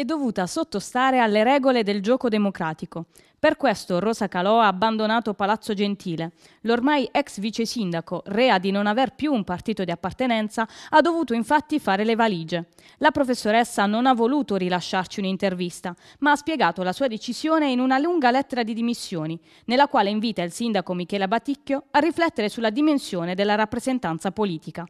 è dovuta sottostare alle regole del gioco democratico. Per questo Rosa Calò ha abbandonato Palazzo Gentile. L'ormai ex vice sindaco, rea di non aver più un partito di appartenenza, ha dovuto infatti fare le valigie. La professoressa non ha voluto rilasciarci un'intervista, ma ha spiegato la sua decisione in una lunga lettera di dimissioni, nella quale invita il sindaco Michela Baticchio a riflettere sulla dimensione della rappresentanza politica.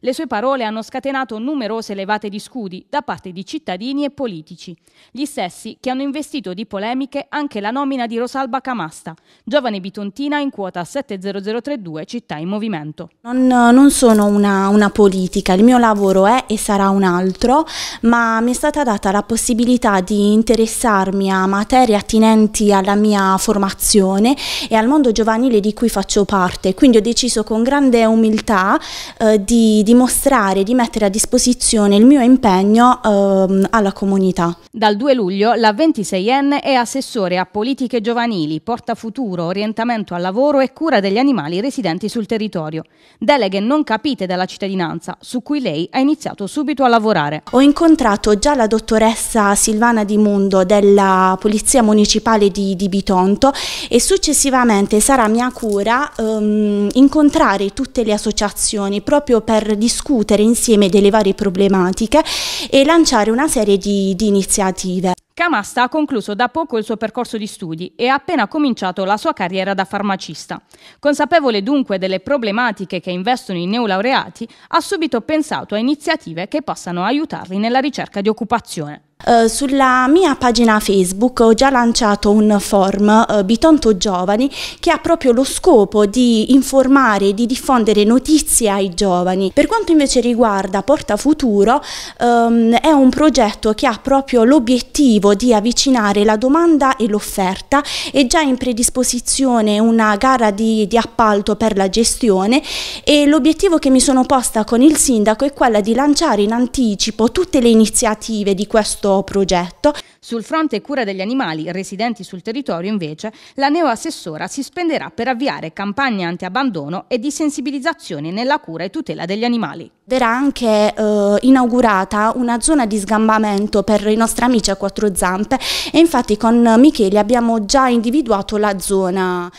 Le sue parole hanno scatenato numerose levate di scudi da parte di cittadini e politici, gli stessi che hanno investito di polemiche anche la nomina di Rosalba Camasta, giovane bitontina in quota 70032 Città in Movimento. Non, non sono una, una, politica, il mio lavoro è e sarà un altro, ma mi è stata data la possibilità di interessarmi a materie attinenti alla mia formazione e al mondo giovanile di cui faccio parte, quindi ho deciso con grande umiltà eh, di di dimostrare, di mettere a disposizione il mio impegno ehm, alla comunità. Dal 2 luglio la 26enne è assessore a politiche giovanili, portafuturo, orientamento al lavoro e cura degli animali residenti sul territorio. Deleghe non capite dalla cittadinanza, su cui lei ha iniziato subito a lavorare. Ho incontrato già la dottoressa Silvana Di Mundo della Polizia Municipale di, di Bitonto e successivamente sarà mia cura ehm, incontrare tutte le associazioni proprio per per discutere insieme delle varie problematiche e lanciare una serie di, di iniziative. Camasta ha concluso da poco il suo percorso di studi e ha appena cominciato la sua carriera da farmacista. Consapevole dunque delle problematiche che investono i neolaureati, ha subito pensato a iniziative che possano aiutarli nella ricerca di occupazione. Eh, sulla mia pagina Facebook ho già lanciato un form uh, Bitonto Giovani che ha proprio lo scopo di informare e di diffondere notizie ai giovani. Per quanto invece riguarda Porta Futuro um, è un progetto che ha proprio l'obiettivo di avvicinare la domanda e l'offerta è già in predisposizione una gara di, di appalto per la gestione e l'obiettivo che mi sono posta con il sindaco è quella di lanciare in anticipo tutte le iniziative di questo questo progetto. Sul fronte cura degli animali residenti sul territorio invece la neoassessora si spenderà per avviare campagne anti-abbandono e di sensibilizzazione nella cura e tutela degli animali. Verrà anche eh, inaugurata una zona di sgambamento per i nostri amici a quattro zampe e infatti con Micheli abbiamo già individuato la zona.